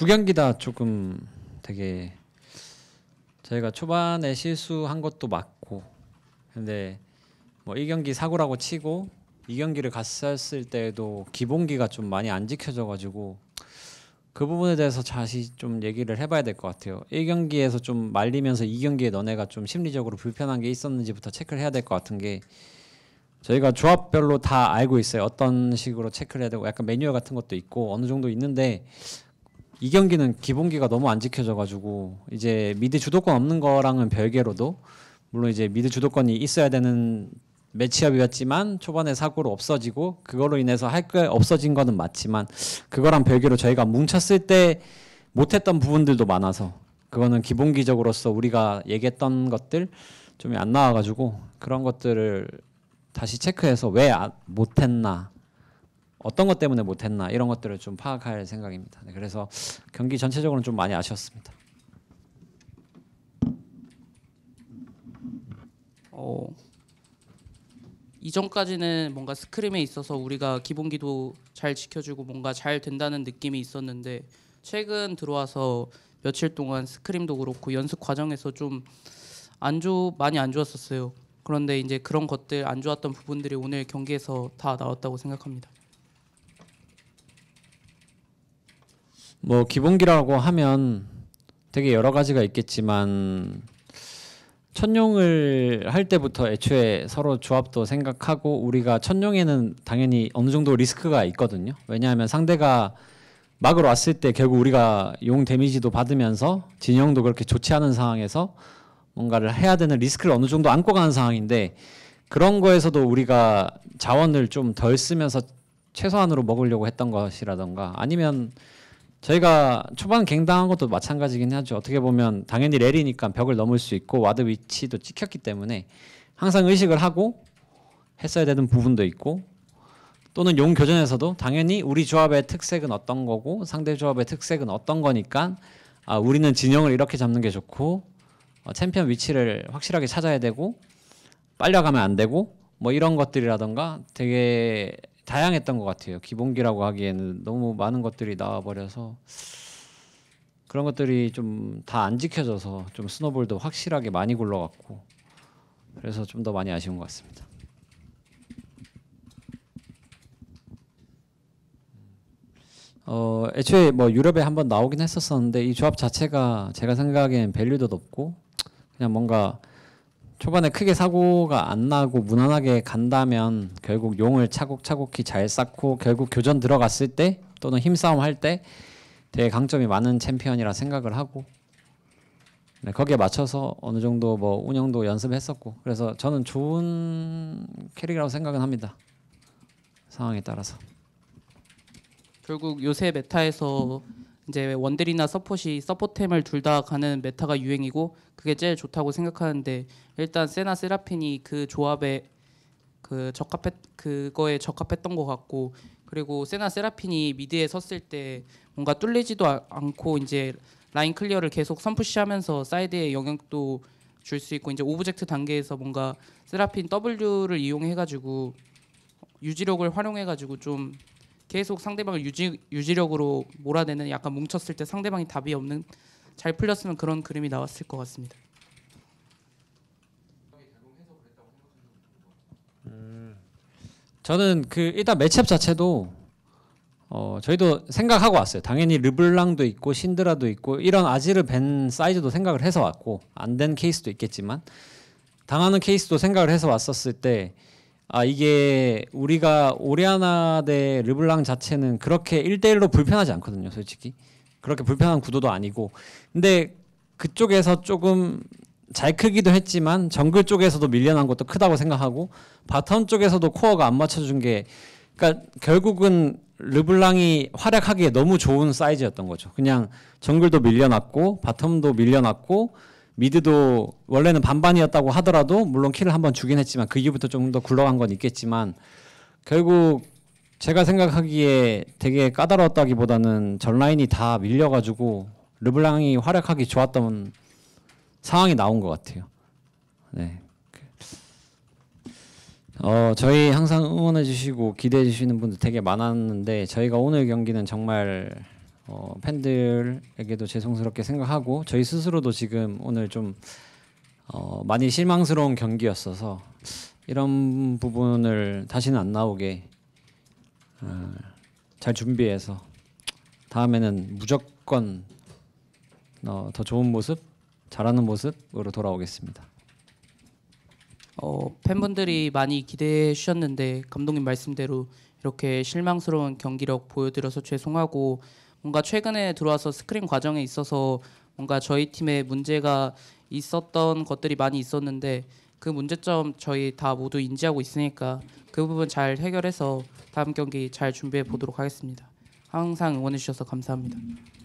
두 경기 다 조금 되게 저희가 초반에 실수한 것도 맞고 근데 뭐이 경기 사고라고 치고 이 경기를 갔었을 때도 기본기가 좀 많이 안 지켜져가지고 그 부분에 대해서 다시 좀 얘기를 해봐야 될 것 같아요. 1경기에서 좀 말리면서 이경기에 너네가 좀 심리적으로 불편한 게 있었는지부터 체크를 해야 될 것 같은 게 저희가 조합별로 다 알고 있어요. 어떤 식으로 체크를 해야 되고 약간 매뉴얼 같은 것도 있고 어느 정도 있는데 이 경기는 기본기가 너무 안 지켜져가지고 이제 미드 주도권 없는 거랑은 별개로도 물론 이제 미드 주도권이 있어야 되는 매치업이었지만 초반에 사고로 없어지고 그거로 인해서 할 게 없어진 거는 맞지만 그거랑 별개로 저희가 뭉쳤을 때 못했던 부분들도 많아서 그거는 기본기적으로서 우리가 얘기했던 것들 좀 안 나와가지고 그런 것들을 다시 체크해서 왜 아, 못했나 어떤 것 때문에 못했나 이런 것들을 좀 파악할 생각입니다. 네, 그래서 경기 전체적으로는 좀 많이 아쉬웠습니다. 어, 이전까지는 뭔가 스크림에 있어서 우리가 기본기도 잘 지켜주고 뭔가 잘 된다는 느낌이 있었는데 최근 들어와서 며칠 동안 스크림도 그렇고 연습 과정에서 좀 안 좋 많이 안 좋았었어요. 그런데 이제 그런 것들 안 좋았던 부분들이 오늘 경기에서 다 나왔다고 생각합니다. 뭐 기본기라고 하면 되게 여러 가지가 있겠지만 천룡을 할 때부터 애초에 서로 조합도 생각하고 우리가 천룡에는 당연히 어느 정도 리스크가 있거든요. 왜냐하면 상대가 막으로 왔을 때 결국 우리가 용 데미지도 받으면서 진영도 그렇게 좋지 않은 상황에서 뭔가를 해야 되는 리스크를 어느 정도 안고 가는 상황인데 그런 거에서도 우리가 자원을 좀 덜 쓰면서 최소한으로 먹으려고 했던 것이라던가 아니면 저희가 초반 갱당한 것도 마찬가지긴 하죠. 어떻게 보면 당연히 레리니까 벽을 넘을 수 있고 와드 위치도 찍혔기 때문에 항상 의식을 하고 했어야 되는 부분도 있고 또는 용 교전에서도 당연히 우리 조합의 특색은 어떤 거고 상대 조합의 특색은 어떤 거니까 아, 우리는 진영을 이렇게 잡는 게 좋고 어, 챔피언 위치를 확실하게 찾아야 되고 빨려가면 안 되고 뭐 이런 것들이라던가 되게 다양했던 것 같아요. 기본기라고 하기에는 너무 많은 것들이 나와버려서 그런 것들이 좀 다 안 지켜져서 좀 스노볼도 확실하게 많이 굴러갔고 그래서 좀 더 많이 아쉬운 것 같습니다. 어, 애초에 뭐 유럽에 한번 나오긴 했었었는데 이 조합 자체가 제가 생각하기엔 밸류도 높고 그냥 뭔가 초반에 크게 사고가 안 나고 무난하게 간다면 결국 용을 차곡차곡히 잘 쌓고 결국 교전 들어갔을 때 또는 힘싸움 할때 되게 강점이 많은 챔피언이라 생각을 하고 네, 거기에 맞춰서 어느 정도 뭐 운영도 연습했었고 그래서 저는 좋은 캐릭이라고 생각은 합니다 상황에 따라서 결국 요새 메타에서 이제 원딜이나 서폿이 서포템을 둘 다 가는 메타가 유행이고 그게 제일 좋다고 생각하는데 일단 세나 세라핀이 그 조합에 그 적합했 그거에 적합했던 것 같고 그리고 세나 세라핀이 미드에 섰을 때 뭔가 뚫리지도 않고 이제 라인 클리어를 계속 선푸시하면서 사이드에 영향도 줄 수 있고 이제 오브젝트 단계에서 뭔가 세라핀 W를 이용해가지고 유지력을 활용해가지고 좀 계속 상대방을 유지 유지력으로 몰아내는 약간 뭉쳤을 때 상대방이 답이 없는 잘 풀렸으면 그런 그림이 나왔을 것 같습니다. 음, 저는 그 일단 매첩 자체도 어, 저희도 생각하고 왔어요. 당연히 르블랑도 있고 신드라도 있고 이런 아지를 벤 사이즈도 생각을 해서 왔고 안 된 케이스도 있겠지만 당하는 케이스도 생각을 해서 왔었을 때아 이게 우리가 오리아나 대 르블랑 자체는 그렇게 1대1로 불편하지 않거든요, 솔직히. 그렇게 불편한 구도도 아니고. 근데 그쪽에서 조금 잘 크기도 했지만 정글 쪽에서도 밀려난 것도 크다고 생각하고 바텀 쪽에서도 코어가 안 맞춰준 게 그러니까 결국은 르블랑이 활약하기에 너무 좋은 사이즈였던 거죠. 그냥 정글도 밀려났고 바텀도 밀려났고 미드도 원래는 반반이었다고 하더라도 물론 키를 한번 주긴 했지만 그 이후부터 좀 더 굴러간 건 있겠지만 결국 제가 생각하기에 되게 까다로웠다기보다는 전 라인이 다 밀려가지고 르블랑이 활약하기 좋았던 상황이 나온 것 같아요. 네. 어, 저희 항상 응원해주시고 기대해주시는 분들 되게 많았는데 저희가 오늘 경기는 정말 어, 팬들에게도 죄송스럽게 생각하고 저희 스스로도 지금 오늘 좀 어, 많이 실망스러운 경기였어서 이런 부분을 다시는 안 나오게 어, 잘 준비해서 다음에는 무조건 어, 더 좋은 모습, 잘하는 모습으로 돌아오겠습니다. 어, 팬분들이 많이 기대해 주셨는데 감독님 말씀대로 이렇게 실망스러운 경기력 보여드려서 죄송하고 뭔가 최근에 들어와서 스크린 과정에 있어서 뭔가 저희 팀에 문제가 있었던 것들이 많이 있었는데 그 문제점 저희 다 모두 인지하고 있으니까 그 부분 잘 해결해서 다음 경기 잘 준비해 보도록 하겠습니다. 항상 응원해 주셔서 감사합니다.